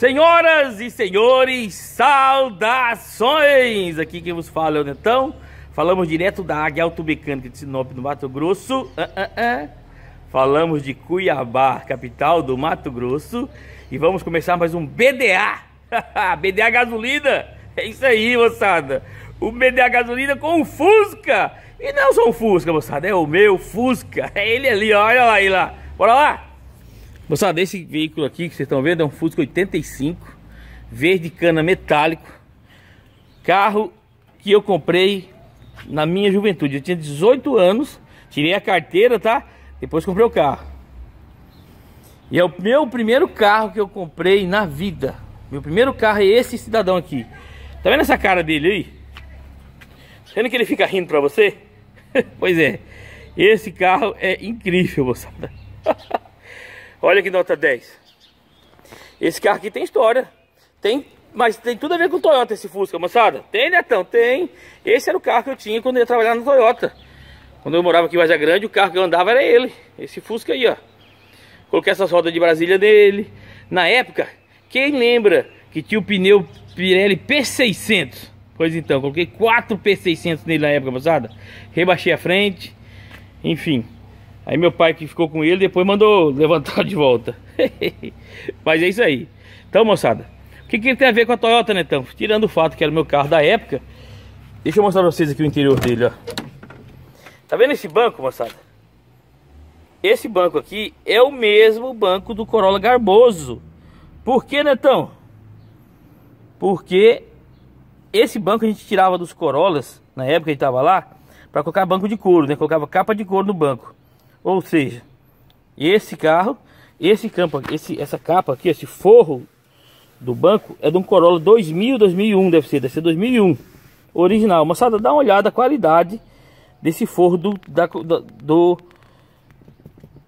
Senhoras e senhores, saudações! Aqui quem vos fala é o Netão. Falamos direto da Águia Automecânica de Sinop, no Mato Grosso. Uh, uh, uh. Falamos de Cuiabá, capital do Mato Grosso. E vamos começar mais um BDA. BDA gasolina. É isso aí, moçada. O BDA gasolina com o Fusca. E não só o Fusca, moçada. É o meu Fusca. É ele ali, Olha lá, ele lá. Bora lá. Moçada, esse veículo aqui que vocês estão vendo é um Fusca 85, verde cana metálico. Carro que eu comprei na minha juventude. Eu tinha 18 anos, tirei a carteira, tá? Depois comprei o carro. E é o meu primeiro carro que eu comprei na vida. Meu primeiro carro é esse cidadão aqui. Tá vendo essa cara dele aí? Tá vendo que ele fica rindo pra você? pois é. Esse carro é incrível, moçada. Olha que nota 10. Esse carro aqui tem história. Tem, mas tem tudo a ver com Toyota esse Fusca, moçada. Tem, Netão? Tem. Esse era o carro que eu tinha quando eu ia trabalhar na Toyota. Quando eu morava aqui em Vazia Grande, o carro que eu andava era ele. Esse Fusca aí, ó. Coloquei essas rodas de Brasília nele. Na época, quem lembra que tinha o pneu Pirelli P600? Pois então, coloquei 4 P600 nele na época, moçada. Rebaixei a frente. Enfim, Aí meu pai que ficou com ele, depois mandou levantar de volta. Mas é isso aí. Então, moçada, o que, que ele tem a ver com a Toyota, Netão? Tirando o fato que era o meu carro da época, deixa eu mostrar pra vocês aqui o interior dele, ó. Tá vendo esse banco, moçada? Esse banco aqui é o mesmo banco do Corolla Garboso. Por que, Netão? Porque esse banco a gente tirava dos Corollas, na época que gente tava lá, para colocar banco de couro, né? Colocava capa de couro no banco. Ou seja, esse carro, esse campo, esse, essa capa aqui, esse forro do banco é de um Corolla 2000, 2001, deve ser, deve ser 2001, original. Moçada, dá uma olhada a qualidade desse forro do, da, do,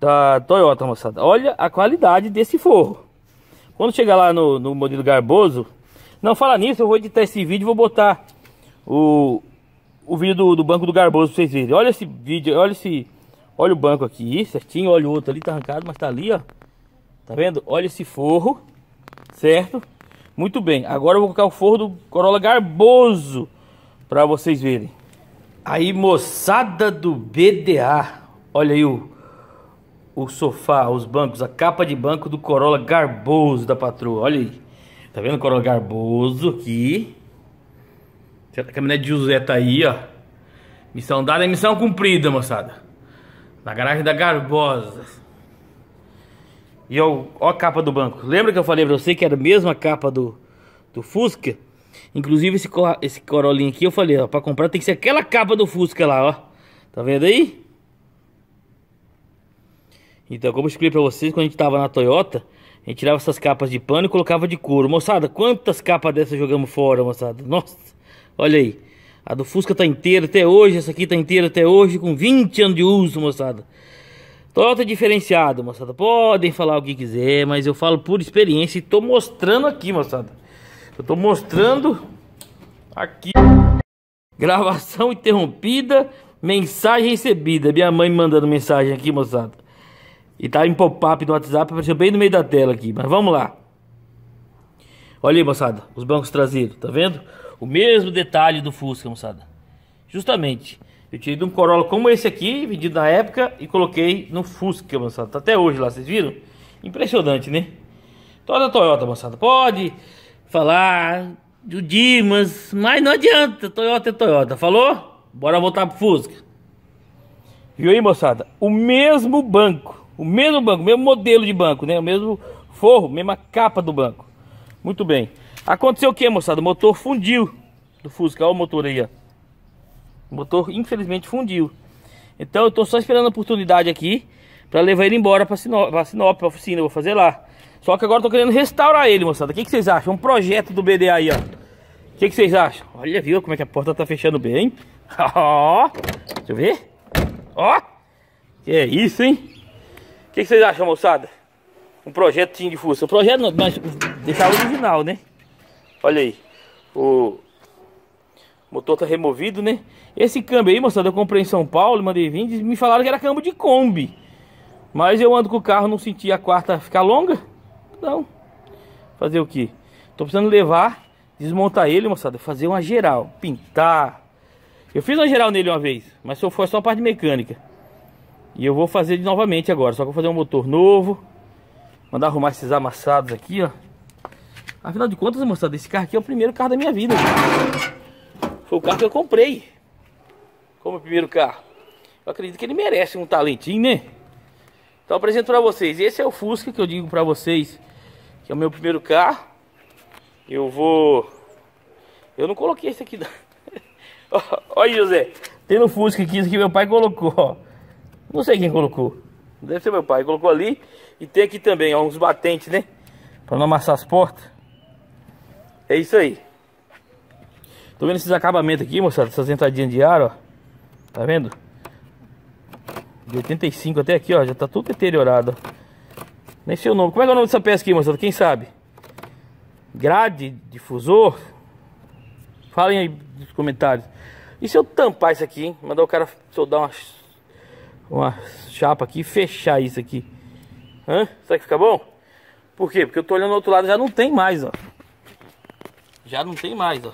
da Toyota, moçada. Olha a qualidade desse forro. Quando chegar lá no, no modelo Garboso, não fala nisso, eu vou editar esse vídeo e vou botar o, o vídeo do, do banco do Garboso pra vocês verem. Olha esse vídeo, olha esse Olha o banco aqui, certinho. Olha o outro ali, tá arrancado, mas tá ali, ó. Tá vendo? Olha esse forro, certo? Muito bem. Agora eu vou colocar o forro do Corolla Garboso para vocês verem. Aí, moçada do BDA. Olha aí o, o sofá, os bancos, a capa de banco do Corolla Garboso da patroa. Olha aí. Tá vendo o Corolla Garboso aqui? A caminhonete de José tá aí, ó. Missão dada é missão cumprida, moçada. Na garagem da Garbosa. E eu, ó a capa do banco. Lembra que eu falei pra você que era a mesma capa do, do Fusca? Inclusive esse, esse Corolinho aqui eu falei, ó, pra comprar tem que ser aquela capa do Fusca lá, ó. Tá vendo aí? Então, como eu expliquei pra vocês, quando a gente tava na Toyota, a gente tirava essas capas de pano e colocava de couro. Moçada, quantas capas dessas jogamos fora, moçada? Nossa, olha aí. A do Fusca tá inteira até hoje, essa aqui tá inteira até hoje, com 20 anos de uso, moçada. Toyota é diferenciado, moçada. Podem falar o que quiser, mas eu falo por experiência e tô mostrando aqui, moçada. Eu tô mostrando aqui. Gravação interrompida, mensagem recebida. Minha mãe mandando mensagem aqui, moçada. E tá em pop-up do WhatsApp, apareceu bem no meio da tela aqui, mas vamos lá. Olha aí, moçada, os bancos traseiros, tá vendo? O mesmo detalhe do Fusca, moçada. Justamente. Eu tirei de um Corolla como esse aqui, vendido na época, e coloquei no Fusca, moçada. Tá até hoje lá, vocês viram? Impressionante, né? Toda então, Toyota, moçada. Pode falar do Dimas, mas não adianta. Toyota é Toyota. Falou? Bora voltar pro Fusca. Viu aí, moçada? O mesmo banco. O mesmo banco, o mesmo modelo de banco, né? O mesmo forro, mesma capa do banco. Muito bem. Aconteceu o que, moçada? O motor fundiu do Fusca. Olha o motor aí, ó. O motor, infelizmente, fundiu. Então, eu tô só esperando a oportunidade aqui para levar ele embora para Sinop, pra Sinop, pra oficina. Eu vou fazer lá. Só que agora eu tô querendo restaurar ele, moçada. O que, que vocês acham? Um projeto do BDA aí, ó. O que, que vocês acham? Olha, viu como é que a porta tá fechando bem. Ó, deixa eu ver. Ó, que é isso, hein? O que, que vocês acham, moçada? Um projeto de Fusca. O projeto, mas deixar original, né? Olha aí. O motor tá removido, né? Esse câmbio aí, moçada, eu comprei em São Paulo, mandei vir, me falaram que era câmbio de Kombi. Mas eu ando com o carro, não senti a quarta ficar longa. Não. fazer o que? Tô precisando levar, desmontar ele, moçada, fazer uma geral, pintar. Eu fiz uma geral nele uma vez, mas só foi só a parte mecânica. E eu vou fazer novamente agora, só que vou fazer um motor novo. Mandar arrumar esses amassados aqui, ó. Afinal de contas, moçada, esse carro aqui é o primeiro carro da minha vida. Gente. Foi o carro que eu comprei. Como primeiro carro. Eu acredito que ele merece um talentinho, né? Então apresento para vocês. Esse é o Fusca que eu digo para vocês. Que é o meu primeiro carro. Eu vou... Eu não coloquei esse aqui. Olha, José. Tem no Fusca aqui. Isso aqui meu pai colocou, ó. Não sei quem colocou. Deve ser meu pai. Colocou ali. E tem aqui também, ó. Uns batentes, né? Para não amassar as portas. É isso aí. Tô vendo esses acabamentos aqui, moçada. Essas entradinhas de ar, ó. Tá vendo? De 85 até aqui, ó. Já tá tudo deteriorado. Nem sei o nome. Como é, é o nome dessa peça aqui, moçada? Quem sabe? Grade, difusor. Falem aí nos comentários. E se eu tampar isso aqui, hein? Mandar o cara soldar uma, uma chapa aqui e fechar isso aqui. Hã? Será que fica bom? Por quê? Porque eu tô olhando o outro lado já não tem mais, ó. Já não tem mais, ó.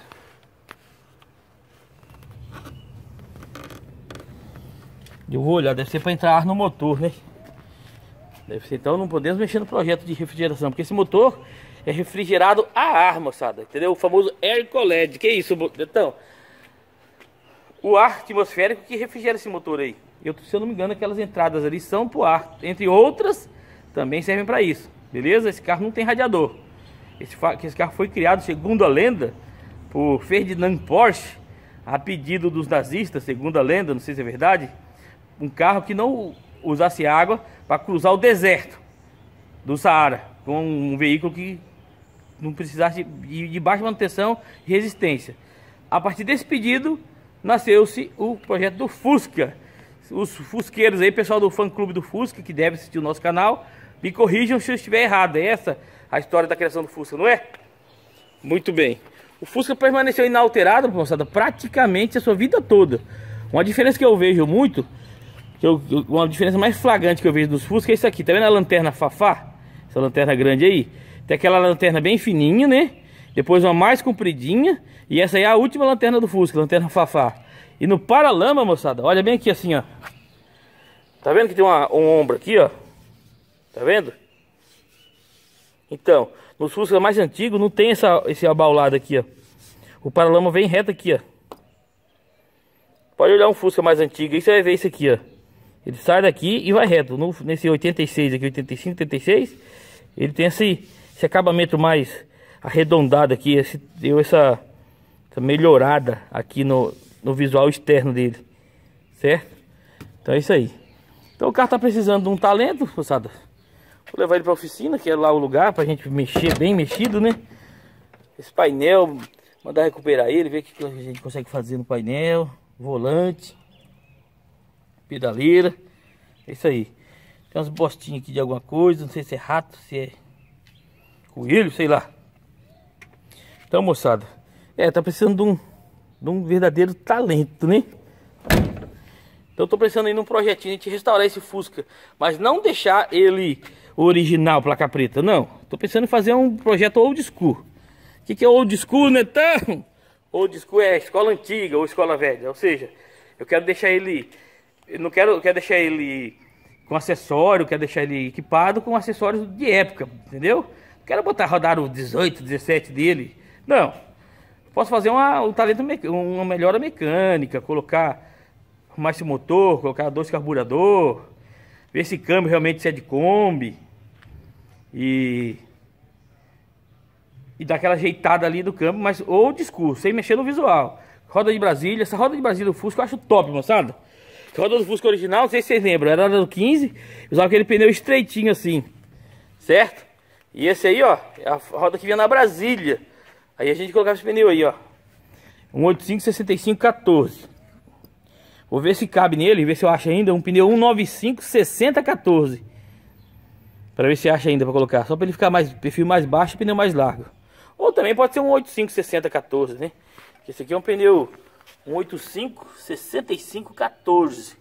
Eu vou olhar, deve ser para entrar ar no motor, né? Deve ser, então não podemos mexer no projeto de refrigeração, porque esse motor é refrigerado a ar, moçada, entendeu? O famoso Air Colled, que é isso, então o ar atmosférico que refrigera esse motor aí. Eu, se eu não me engano, aquelas entradas ali são para o ar, entre outras, também servem para isso, beleza? Esse carro não tem radiador. Esse, esse carro foi criado, segundo a lenda, por Ferdinand Porsche, a pedido dos nazistas, segundo a lenda, não sei se é verdade, um carro que não usasse água para cruzar o deserto do Saara com um veículo que não precisasse de, de baixa manutenção e resistência. A partir desse pedido nasceu-se o projeto do Fusca. Os fusqueiros aí, pessoal do fã clube do Fusca que deve assistir o nosso canal, me corrijam se eu estiver errado. É essa a história da criação do Fusca, não é? Muito bem. O Fusca permaneceu inalterado, moçada, praticamente a sua vida toda. Uma diferença que eu vejo muito que eu, uma diferença mais flagrante que eu vejo dos Fusca é isso aqui. Tá vendo a lanterna Fafá? Essa lanterna grande aí. Tem aquela lanterna bem fininha, né? Depois uma mais compridinha. E essa aí é a última lanterna do Fusca, lanterna Fafá. E no paralama, moçada, olha bem aqui assim, ó. Tá vendo que tem uma, um ombro aqui, ó? Tá vendo? Então, nos Fusca mais antigos não tem essa, esse abaulado aqui, ó. O paralama vem reto aqui, ó. Pode olhar um Fusca mais antigo aí você vai ver isso aqui, ó. Ele sai daqui e vai reto. No, nesse 86 aqui, 85, 86, ele tem esse, esse acabamento mais arredondado aqui. Esse, deu essa, essa melhorada aqui no, no visual externo dele. Certo? Então é isso aí. Então o carro tá precisando de um talento, moçada. Vou levar ele pra oficina, que é lá o lugar pra gente mexer bem mexido, né? Esse painel, mandar recuperar ele, ver o que a gente consegue fazer no painel, volante, pedaleira. É isso aí. Tem umas bostinhas aqui de alguma coisa. Não sei se é rato, se é coelho, sei lá. Então, moçada. É, tá precisando de um, de um verdadeiro talento, né? Então tô pensando em num projetinho de restaurar esse Fusca. Mas não deixar ele original, placa preta, não. Tô pensando em fazer um projeto old school. O que, que é old school, Netão? Old school é escola antiga ou escola velha. Ou seja, eu quero deixar ele eu não quero, quero deixar ele com acessório, quero deixar ele equipado com acessórios de época, entendeu? Não quero botar rodar o 18, 17 dele. Não. Posso fazer uma, um talento, uma melhora mecânica, colocar mais esse motor, colocar dois carburador, ver se câmbio realmente se é de Kombi. E e dar aquela ajeitada ali do câmbio, mas ou discurso, sem mexer no visual. Roda de Brasília, essa roda de Brasília do Fusco eu acho top, moçada. Quando é os busco original, não sei se vocês lembram, era do 15, usava aquele pneu estreitinho assim, certo? E esse aí, ó, é a roda que vinha na Brasília. Aí a gente colocava esse pneu aí, ó. 185 65 14. Vou ver se cabe nele, ver se eu acho ainda um pneu 195 60 14. Para ver se acha ainda para colocar, só para ele ficar mais perfil mais baixo e pneu mais largo. Ou também pode ser um 85 60 14, né? Esse aqui é um pneu 185 65 14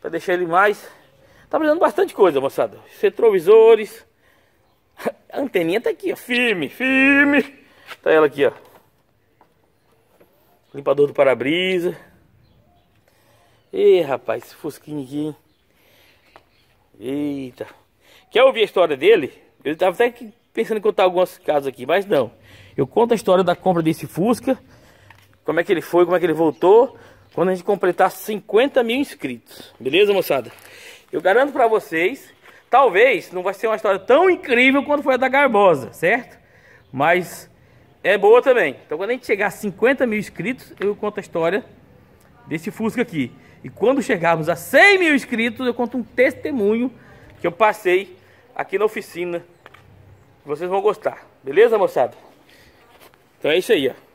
para deixar ele mais tá precisando bastante coisa moçada retrovisores a anteninha tá aqui ó firme firme tá ela aqui ó limpador do para-brisa e rapaz esse fusquinho aqui hein? eita quer ouvir a história dele eu tava até pensando em contar alguns casos aqui mas não eu conto a história da compra desse fusca como é que ele foi, como é que ele voltou, quando a gente completar 50 mil inscritos. Beleza, moçada? Eu garanto para vocês, talvez não vai ser uma história tão incrível quanto foi a da Garbosa, certo? Mas é boa também. Então quando a gente chegar a 50 mil inscritos, eu conto a história desse Fusca aqui. E quando chegarmos a 100 mil inscritos, eu conto um testemunho que eu passei aqui na oficina. Vocês vão gostar. Beleza, moçada? Então é isso aí, ó.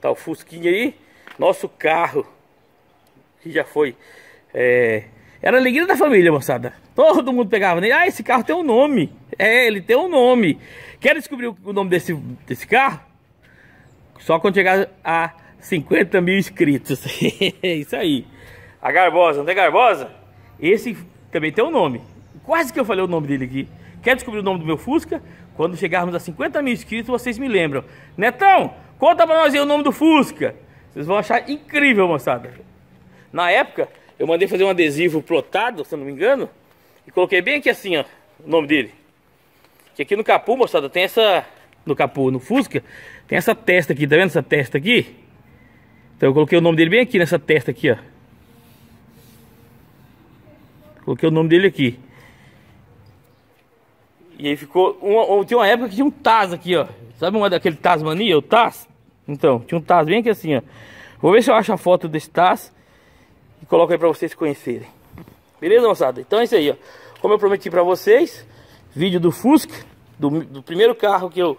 Tá o Fusquinha aí. Nosso carro. Que já foi. É... Era a alegria da família, moçada. Todo mundo pegava nele. Ah, esse carro tem um nome. É, ele tem um nome. Quer descobrir o nome desse, desse carro? Só quando chegar a 50 mil inscritos. é isso aí. A Garbosa, não é Garbosa? Esse também tem um nome. Quase que eu falei o nome dele aqui. Quer descobrir o nome do meu Fusca? Quando chegarmos a 50 mil inscritos, vocês me lembram. Netão, Conta pra nós aí o nome do Fusca. Vocês vão achar incrível, moçada. Na época, eu mandei fazer um adesivo plotado, se eu não me engano, e coloquei bem aqui assim, ó, o nome dele. Que aqui no capô, moçada, tem essa... No capô, no Fusca, tem essa testa aqui, tá vendo essa testa aqui? Então eu coloquei o nome dele bem aqui nessa testa aqui, ó. Coloquei o nome dele aqui. E aí ficou. Uma, tinha uma época que tinha um Taz aqui, ó. Sabe uma daquele Tasmania, o Taz? Então, tinha um Taz bem aqui assim, ó. Vou ver se eu acho a foto desse Taz e coloco aí pra vocês conhecerem. Beleza, moçada? Então é isso aí, ó. Como eu prometi pra vocês, vídeo do Fusca, do, do primeiro carro que eu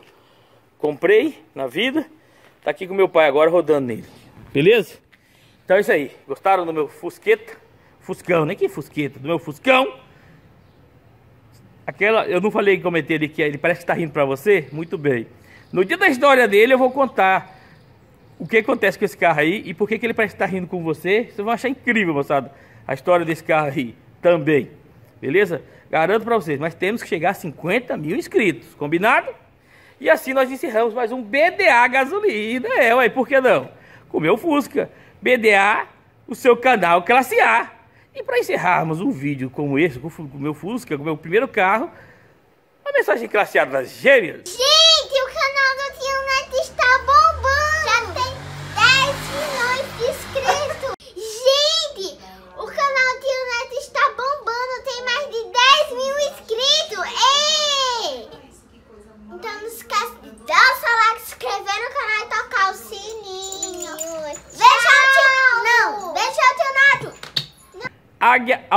comprei na vida. Tá aqui com meu pai agora rodando nele. Beleza? Então é isso aí. Gostaram do meu Fusqueta? Fuscão, nem que Fusqueta, do meu Fuscão. Aquela, eu não falei que comentei ele que ele parece que tá rindo pra você? Muito bem. No dia da história dele eu vou contar o que acontece com esse carro aí e por que, que ele parece estar tá rindo com você. Vocês vão achar incrível, moçada, a história desse carro aí também. Beleza? Garanto para vocês, mas temos que chegar a 50 mil inscritos, combinado? E assim nós encerramos mais um BDA gasolina. É, ué, por que não? Com o meu Fusca. BDA, o seu canal classe A. E para encerrarmos um vídeo como esse, com o meu Fusca, com o meu primeiro carro, a mensagem classeada A das gêmeas. Sim.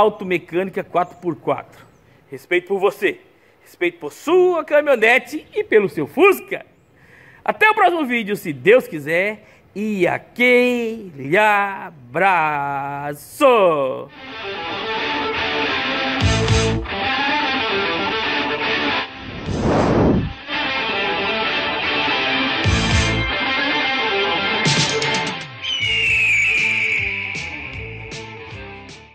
automecânica 4x4. Respeito por você, respeito por sua caminhonete e pelo seu Fusca. Até o próximo vídeo, se Deus quiser, e aquele abraço!